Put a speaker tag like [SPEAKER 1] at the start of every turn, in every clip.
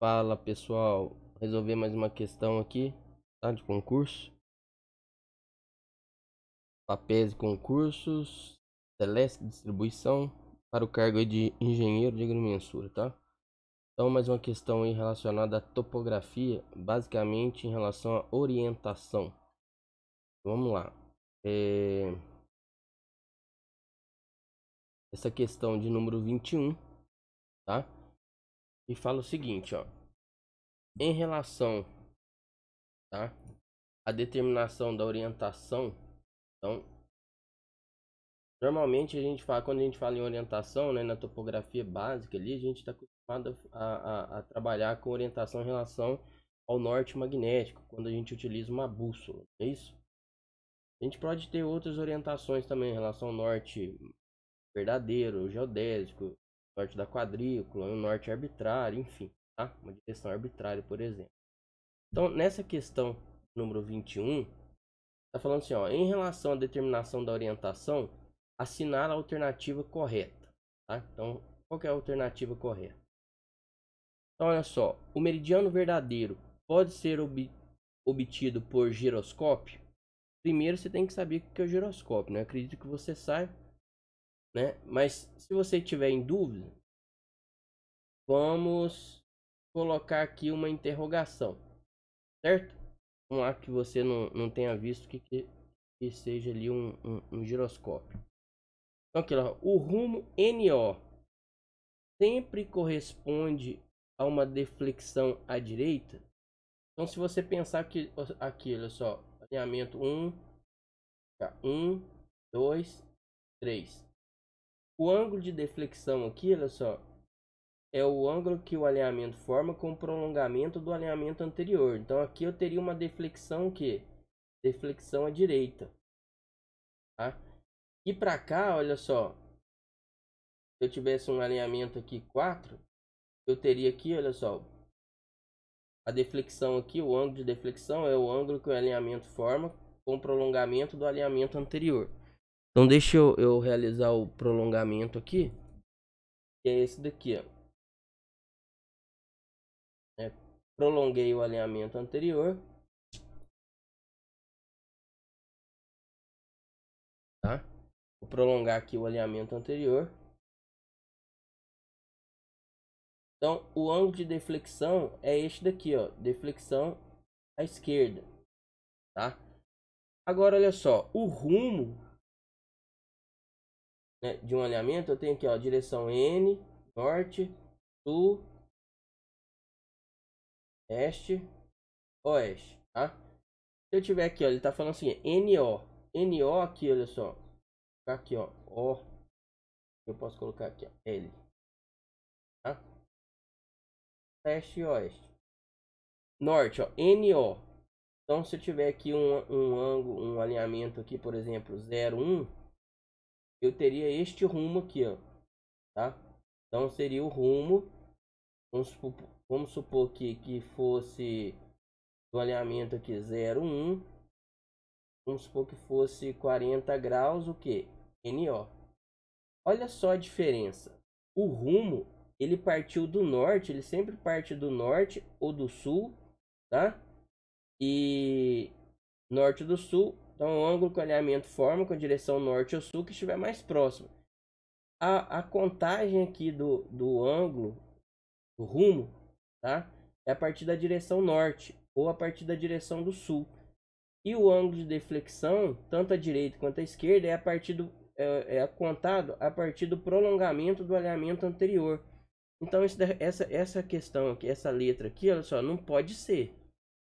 [SPEAKER 1] Fala pessoal, resolver mais uma questão aqui, tá? De concurso. Papéis e
[SPEAKER 2] concursos, Celeste Distribuição, para o cargo de engenheiro de agrimensura, tá? Então, mais uma questão aí relacionada à topografia, basicamente em relação
[SPEAKER 1] à orientação. Vamos lá. É... Essa questão de número 21, tá? e fala o seguinte, ó. Em relação tá, à determinação da orientação, então,
[SPEAKER 2] normalmente a gente fala, quando a gente fala em orientação, né, na topografia básica ali, a gente está acostumado a, a, a trabalhar com orientação em relação ao norte magnético, quando a gente utiliza uma bússola, é isso? A gente pode ter outras orientações também em relação ao norte verdadeiro, geodésico, norte da quadrícula, um norte arbitrário, enfim, tá? Uma direção arbitrária, por exemplo. Então, nessa questão número 21, está falando assim, ó, em relação à determinação da orientação, assinar a alternativa correta, tá? Então, qual é a alternativa correta? Então, olha só, o meridiano verdadeiro pode ser ob obtido por giroscópio? Primeiro, você tem que saber o que é o giroscópio, né? Eu acredito que você saiba né? Mas se você tiver em dúvida, vamos colocar aqui uma interrogação, certo? Um ar que você não, não tenha visto que, que, que seja ali um, um, um giroscópio. Então aqui, o rumo NO sempre corresponde a uma deflexão à direita. Então se você pensar que aqui, olha só, alinhamento 1, 1, 2, 3. O ângulo de deflexão aqui, olha só, é o ângulo que o alinhamento forma com o prolongamento do alinhamento anterior. Então aqui eu teria uma deflexão que deflexão à direita, tá? E para cá, olha só, se eu tivesse um alinhamento aqui 4, eu teria aqui, olha só, a deflexão aqui, o ângulo de deflexão é o ângulo que o alinhamento forma com o prolongamento do alinhamento anterior. Então deixa eu, eu realizar o prolongamento aqui. Que é esse daqui, ó.
[SPEAKER 1] É, prolonguei o alinhamento anterior. Tá? Vou prolongar aqui o alinhamento anterior.
[SPEAKER 2] Então, o ângulo de deflexão é este daqui, ó, deflexão à esquerda, tá? Agora, olha só, o rumo
[SPEAKER 1] né, de um alinhamento, eu tenho aqui, ó, direção N, norte, sul, leste, oeste, tá? Se eu tiver aqui, ó, ele tá falando assim, NO. NO aqui, olha só. Tá aqui, ó, O. Eu posso colocar aqui, ó, L. Tá? Leste e oeste. Norte, ó, NO.
[SPEAKER 2] Então, se eu tiver aqui um, um ângulo, um alinhamento aqui, por exemplo, 0, 1 eu teria este rumo aqui, ó, tá? Então seria o rumo, vamos supor, vamos supor que, que fosse o alinhamento aqui 01, vamos supor que fosse 40 graus, o que? NO. Olha só a diferença, o rumo, ele partiu do norte, ele sempre parte do norte ou do sul, tá? E norte do sul. Então, o ângulo que o alinhamento forma com a direção norte ou sul que estiver mais próximo. A, a contagem aqui do, do ângulo, do rumo, tá? é a partir da direção norte ou a partir da direção do sul. E o ângulo de deflexão, tanto à direita quanto à esquerda, é a partir do, é, é contado a partir do prolongamento do alinhamento anterior. Então esse, essa essa questão aqui, essa letra aqui, olha só, não pode ser,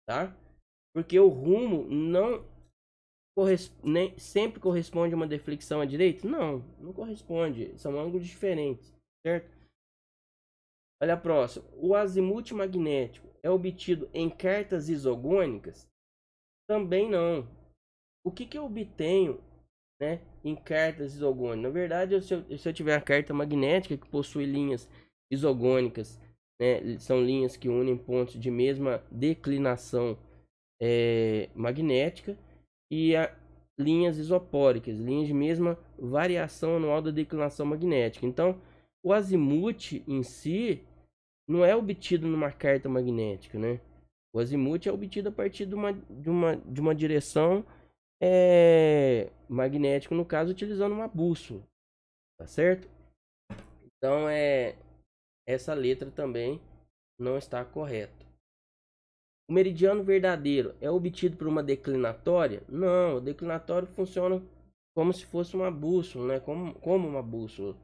[SPEAKER 2] tá? porque o rumo não corresponde, nem, né, sempre corresponde a uma deflexão à direita? Não, não corresponde. São ângulos diferentes, certo? Olha a próxima. O azimuth magnético é obtido em cartas isogônicas? Também não. O que, que eu obtenho né, em cartas isogônicas? Na verdade, se eu, se eu tiver a carta magnética que possui linhas isogônicas, né, são linhas que unem pontos de mesma declinação é, magnética e a, linhas isopóricas, linhas de mesma variação anual da declinação magnética. Então, o azimuth em si não é obtido numa carta magnética, né? O azimuth é obtido a partir de uma, de uma, de uma direção é, magnética, no caso, utilizando uma bússola, tá certo? Então, é, essa letra também não está correta. O meridiano verdadeiro é obtido por uma declinatória? Não, o declinatório funciona como se fosse uma bússola, né? Como, como uma bússola,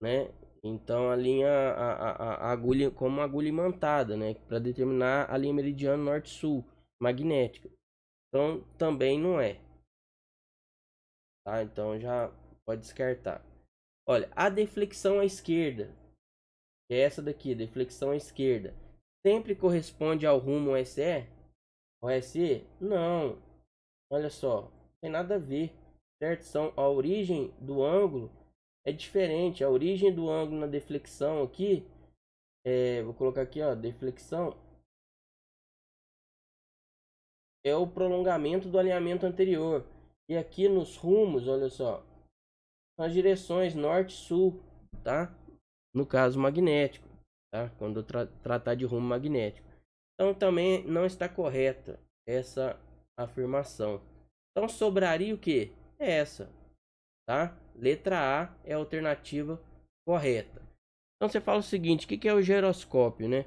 [SPEAKER 2] né? Então a linha, a, a, a agulha, como uma agulha imantada, né? Para determinar a linha meridiana norte-sul, magnética. Então também não é. Tá? Então já pode descartar. Olha, a deflexão à esquerda, que é essa daqui, deflexão à esquerda sempre corresponde ao rumo SE? OSE? Não. Olha só, tem nada a ver, certo? São a origem do ângulo é diferente. A origem do ângulo na deflexão aqui, é, vou colocar aqui, ó, deflexão é o prolongamento do alinhamento anterior. E aqui nos rumos, olha só, são as direções norte-sul, tá? No caso magnético tá? quando tra tratar de rumo magnético. Então também não está correta essa afirmação. Então sobraria o que? É essa, tá? Letra A é a alternativa correta. Então você fala o seguinte, o que, que é o giroscópio, né?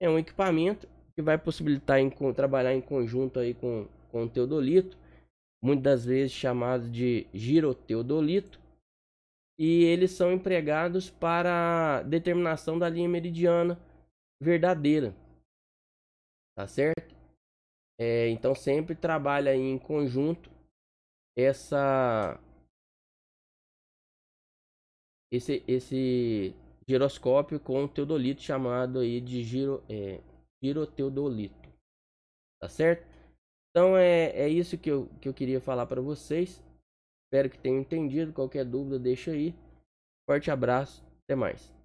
[SPEAKER 2] É um equipamento que vai possibilitar em, trabalhar em conjunto aí com, com o teodolito, muitas das vezes chamado de giroteodolito, e eles são empregados para determinação da linha meridiana verdadeira. Tá certo? É, então sempre trabalha em conjunto essa esse esse giroscópio com o teodolito chamado aí de giro é, giroteodolito. Tá certo? Então é, é isso que eu, que eu queria falar para vocês. Espero que tenham entendido. Qualquer
[SPEAKER 1] dúvida, deixa aí. Forte abraço. Até mais.